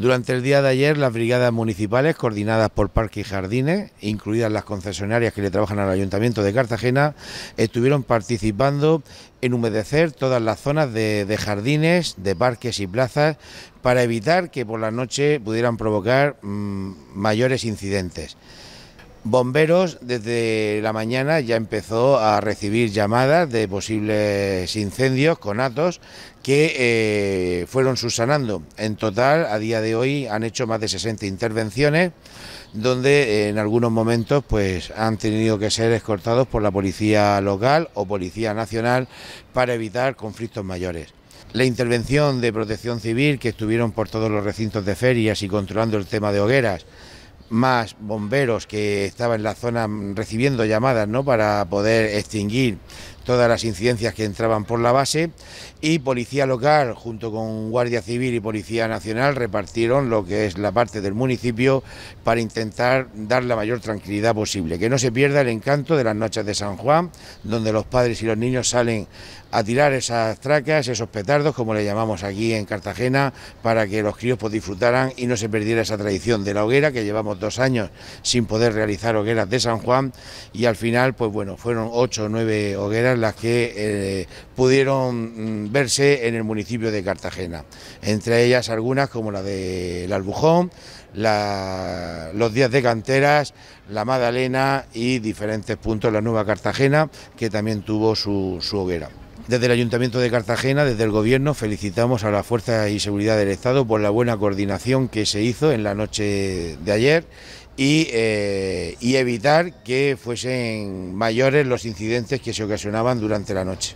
Durante el día de ayer, las brigadas municipales, coordinadas por Parque y Jardines, incluidas las concesionarias que le trabajan al Ayuntamiento de Cartagena, estuvieron participando en humedecer todas las zonas de, jardines, de parques y plazas, para evitar que por la noche pudieran provocar mm, mayores incidentes. Bomberos desde la mañana ya empezó a recibir llamadas de posibles incendios, con atos que eh, fueron susanando. En total, a día de hoy han hecho más de 60 intervenciones, donde eh, en algunos momentos pues, han tenido que ser escortados por la policía local o policía nacional para evitar conflictos mayores. La intervención de protección civil que estuvieron por todos los recintos de ferias y controlando el tema de hogueras más bomberos que estaban en la zona recibiendo llamadas ¿no? para poder extinguir todas las incidencias que entraban por la base y Policía Local junto con Guardia Civil y Policía Nacional repartieron lo que es la parte del municipio para intentar dar la mayor tranquilidad posible, que no se pierda el encanto de las noches de San Juan, donde los padres y los niños salen a tirar esas tracas, esos petardos, como le llamamos aquí en Cartagena, para que los críos pues, disfrutaran y no se perdiera esa tradición de la hoguera, que llevamos dos años sin poder realizar hogueras de San Juan y al final, pues bueno, fueron ocho o nueve hogueras las que eh, pudieron mm, verse en el municipio de Cartagena. Entre ellas algunas como la del de Albujón, los días de canteras, la Madalena y diferentes puntos, de la Nueva Cartagena, que también tuvo su, su hoguera. Desde el Ayuntamiento de Cartagena, desde el Gobierno, felicitamos a las Fuerzas y Seguridad del Estado por la buena coordinación que se hizo en la noche de ayer eh, y, evitar que fuesen mayores los incidentes que se ocasionaban durante la noche.